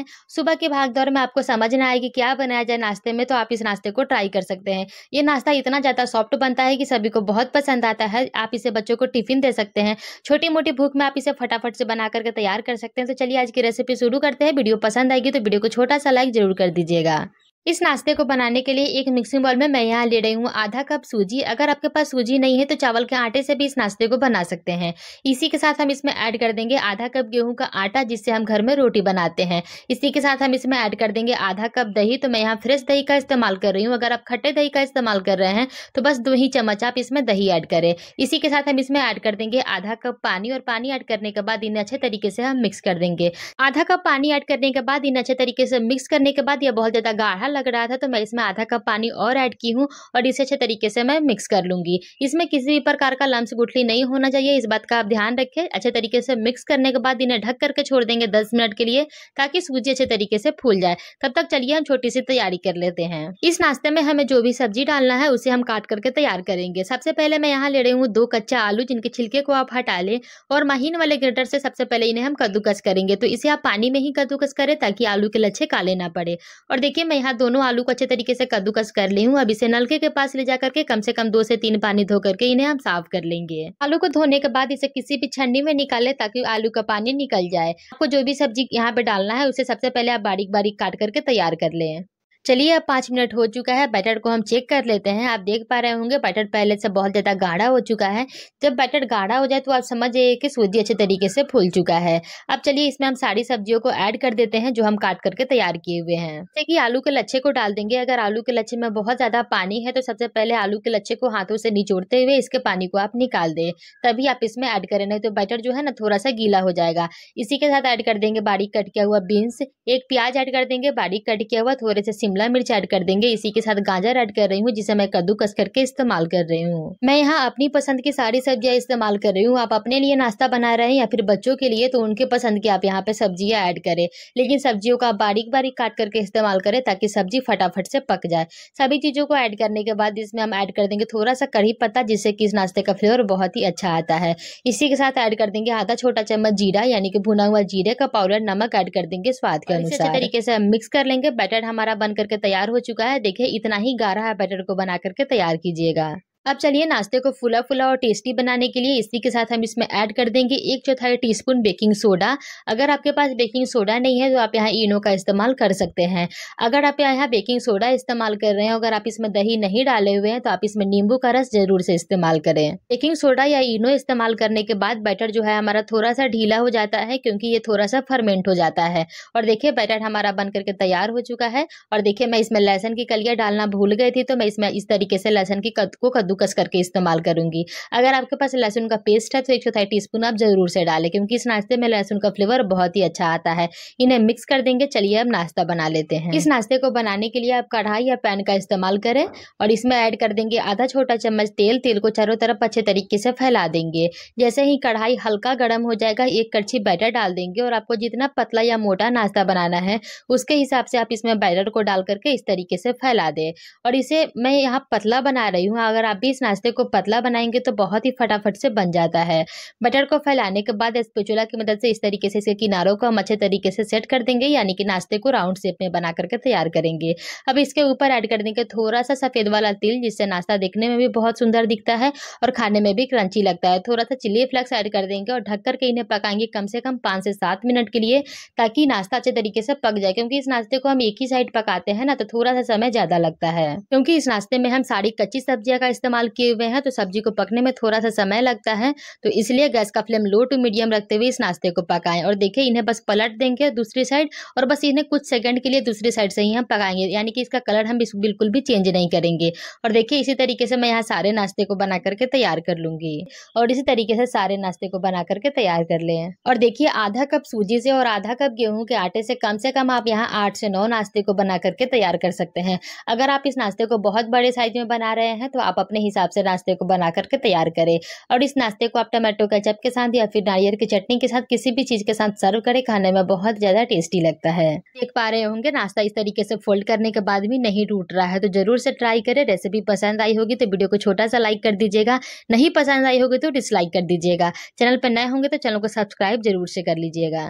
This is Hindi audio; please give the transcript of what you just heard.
हैं सुबह के भाग दौड़ में आपको समझ ना आएगी क्या बनाया जाए नाश्ते में तो आप इस नाश्ते को ट्राई कर सकते हैं ये नाश्ता इतना ज़्यादा सॉफ्ट बनता है कि सभी को बहुत पसंद आता है आप इसे बच्चों को टिफिन दे सकते हैं छोटी मोटी भूख में आप इसे फटाफट से बना करके तैयार कर सकते हैं तो चलिए आज की रेसिपी शुरू करते हैं वीडियो पसंद आएगी तो वीडियो को छोटा सा लाइक जरूर कर दीजिएगा इस नाश्ते को बनाने के लिए एक मिक्सिंग बाउल में मैं यहाँ ले रही हूँ आधा कप सूजी अगर आपके पास सूजी नहीं है तो चावल के आटे से भी इस नाश्ते को बना सकते हैं इसी के साथ हम इसमें ऐड कर देंगे आधा कप गेहूं का आटा जिससे हम घर में रोटी बनाते हैं इसी के साथ हम इसमें ऐड कर देंगे आधा कप दही तो मैं यहाँ फ्रेश दही का इस्तेमाल कर रही हूँ अगर आप खट्टे दही का इस्तेमाल कर रहे हैं तो बस दो ही चम्मच आप इसमें दही ऐड करें इसी के साथ हम इसमें ऐड कर देंगे आधा कप पानी और पानी ऐड करने के बाद इन्हें अच्छे तरीके से हम मिक्स कर देंगे आधा कप पानी ऐड करने के बाद इन्हें अच्छे तरीके से मिक्स करने के बाद यह बहुत ज़्यादा गाढ़ा लग रहा था तो मैं इसमें आधा कप पानी और ऐड की हूँ और इसे अच्छे तरीके से मैं मिक्स कर लूँगी इसमें किसी भी प्रकार का लम्स गुठली नहीं होना चाहिए इस बात का आप ध्यान रखें अच्छे तरीके से मिक्स करने के बाद इन्हें ढक करके छोड़ देंगे दस मिनट के लिए ताकि सूजी अच्छे तरीके से फूल जाए तब तक चलिए हम छोटी सी तैयारी कर लेते हैं इस नाश्ते में हमें जो भी सब्जी डालना है उसे हम काट करके तैयार करेंगे सबसे पहले मैं यहाँ ले रही हूँ दो कच्चा आलू जिनके छिलके को आप हटा लें और महीन वाले ग्रेटर से सबसे पहले इन्हें हम कद्दूकस करेंगे तो इसे आप पानी में ही कद्दूकस करें ताकि आलू के लच्छे काले ना पड़े और देखिए मैं यहाँ दोनों आलू को अच्छे तरीके से कद्दूकस कर ली हूँ अब इसे नलके के पास ले जा करके कम से कम दो से तीन पानी धो करके इन्हें हम साफ कर लेंगे आलू को धोने के बाद इसे किसी भी छंडी में निकाले ताकि आलू का पानी निकल जाए आपको जो भी सब्जी यहाँ पे डालना है उसे सबसे पहले आप बारीक बारीक काट करके तैयार कर लें चलिए अब पाँच मिनट हो चुका है बैटर को हम चेक कर लेते हैं आप देख पा रहे होंगे बैटर पहले से बहुत ज़्यादा गाढ़ा हो चुका है जब बैटर गाढ़ा हो जाए तो आप समझ जाइए कि सूजी अच्छे तरीके से फूल चुका है अब चलिए इसमें हम सारी सब्जियों को ऐड कर देते हैं जो हम काट करके तैयार किए हुए हैं जैसे कि आलू के लच्छे को डाल देंगे अगर आलू के लच्छे में बहुत ज़्यादा पानी है तो सबसे पहले आलू के लच्छे को हाथों से निचोड़ते हुए इसके पानी को आप निकाल दें तभी आप इसमें ऐड करें नहीं तो बैटर जो है ना थोड़ा सा गीला हो जाएगा इसी के साथ ऐड कर देंगे बारीक कट किया हुआ बीन्स एक प्याज ऐड कर देंगे बारीक कट किया हुआ थोड़े से शिमला मिर्च ऐड कर देंगे इसी के साथ गाजर ऐड कर रही हूँ जिसे मैं कद्दूकस करके इस्तेमाल कर रही हूँ मैं यहाँ अपनी पसंद की सारी सब्जियाँ इस्तेमाल कर रही हूँ आप अपने लिए नाश्ता बना रहे हैं या फिर बच्चों के लिए तो उनके पसंद की आप यहाँ पे सब्जियाँ ऐड करें लेकिन सब्जियों का बारीक बारीक काट करके इस्तेमाल करें ताकि सब्जी फटाफट से पक जाए सभी चीज़ों को ऐड करने के बाद इसमें हम ऐड कर देंगे थोड़ा सा कढ़ी पत्ता जिससे कि इस नाश्ते का फ्लेवर बहुत ही अच्छा आता है इसी के साथ ऐड कर देंगे आधा छोटा चम्मच जीरा यानी कि भुना हुआ जीरे का पाउडर नमक ऐड कर देंगे स्वाद के अनुसार तरीके से हम मिक्स कर लेंगे बैटर हमारा बनकर करके तैयार हो चुका है देखिए इतना ही गाढ़ा बैटर को बना करके तैयार कीजिएगा अब चलिए नाश्ते को फुला फुला और टेस्टी बनाने के लिए इसी के साथ हम इसमें ऐड कर देंगे एक चौथाई टीस्पून बेकिंग सोडा अगर आपके पास बेकिंग सोडा नहीं है तो आप यहाँ इनो का इस्तेमाल कर सकते हैं अगर आप यहाँ बेकिंग सोडा इस्तेमाल कर रहे हैं अगर आप इसमें दही नहीं डाले हुए हैं तो आप इसमें नींबू का रस जरूर से इस्तेमाल करें बेकिंग सोडा या इनो इस्तेमाल करने के बाद बैटर जो है हमारा थोड़ा सा ढीला हो जाता है क्योंकि ये थोड़ा सा फर्मेंट हो जाता है और देखिए बैटर हमारा बन करके तैयार हो चुका है और देखिये मैं इसमें लहसन की कलिया डालना भूल गई थी तो मैं इसमें इस तरीके से लहसन की कद को कद कद्दूकस करके इस्तेमाल करूँगी अगर आपके पास लहसुन का पेस्ट है तो एक चौथाई टी आप ज़रूर से डालें क्योंकि इस नाश्ते में लहसुन का फ्लेवर बहुत ही अच्छा आता है इन्हें मिक्स कर देंगे चलिए अब नाश्ता बना लेते हैं इस नाश्ते को बनाने के लिए आप कढ़ाई या पैन का इस्तेमाल करें और इसमें ऐड कर देंगे आधा छोटा चम्मच तेल तेल को चारों तरफ अच्छे तरीके से फैला देंगे जैसे ही कढ़ाई हल्का गर्म हो जाएगा एक कड़छी बैटर डाल देंगे और आपको जितना पतला या मोटा नाश्ता बनाना है उसके हिसाब से आप इसमें बैटर को डाल करके इस तरीके से फैला दें और इसे मैं यहाँ पतला बना रही हूँ अगर आप भी इस नाश्ते को पतला बनाएंगे तो बहुत ही फटाफट से बन जाता है बटर को फैलाने के बाद स्पेचुला की मदद से इस तरीके से इसके किनारों को हम अच्छे तरीके से सेट कर देंगे यानी कि नाश्ते को राउंड शेप में बना करके तैयार करेंगे अब इसके ऊपर ऐड कर देंगे थोड़ा सा सफ़ेद वाला तिल जिससे नाश्ता देखने में भी बहुत सुंदर दिखता है और खाने में भी क्रंची लगता है थोड़ा सा चिली फ्लेक्स ऐड कर देंगे और ढक करके इन्हें पकाएंगे कम से कम पाँच से सात मिनट के लिए ताकि नाश्ता अच्छे तरीके से पक जाए क्योंकि इस नाश्ते को हम एक ही साइड पकाते हैं ना तो थोड़ा सा समय ज़्यादा लगता है क्योंकि इस नाश्ते में हम सारी कच्ची सब्जियाँ का इस्तेमाल इस्तेमाल किए हुए हैं तो सब्जी को पकने में थोड़ा सा समय लगता है तो इसलिए गैस का फ्लेम लो टू मीडियम रखते हुए इस नाश्ते को पकाएं और देखिए इन्हें बस पलट देंगे दूसरी साइड और बस इन्हें कुछ सेकंड के लिए दूसरी साइड से ही हम पकाएंगे यानी कि इसका कलर हम बिल्कुल भी चेंज नहीं करेंगे और देखिए इसी तरीके से मैं यहाँ सारे नाश्ते को बना करके तैयार कर लूँगी और इसी तरीके से सारे नाश्ते को बना करके तैयार कर लें और देखिए आधा कप सूजी से और आधा कप गेहूं के आटे से कम से कम आप यहाँ आठ से नौ नाश्ते को बना करके तैयार कर सकते हैं अगर आप इस नाश्ते को बहुत बड़े साइज में बना रहे हैं तो आप अपने अपने हिसाब से नाश्ते को बना करके तैयार करें और इस नाश्ते को आप टमाटो चप के साथ या फिर नारियल की चटनी के साथ किसी भी चीज़ के साथ सर्व करें खाने में बहुत ज़्यादा टेस्टी लगता है देख पा रहे होंगे नाश्ता इस तरीके से फोल्ड करने के बाद भी नहीं टूट रहा है तो ज़रूर से ट्राई करें रेसिपी पसंद आई होगी तो वीडियो को छोटा सा लाइक कर दीजिएगा नहीं पसंद आई होगी तो डिसलाइक कर दीजिएगा चैनल पर नए होंगे तो चैनल को सब्सक्राइब जरूर से कर लीजिएगा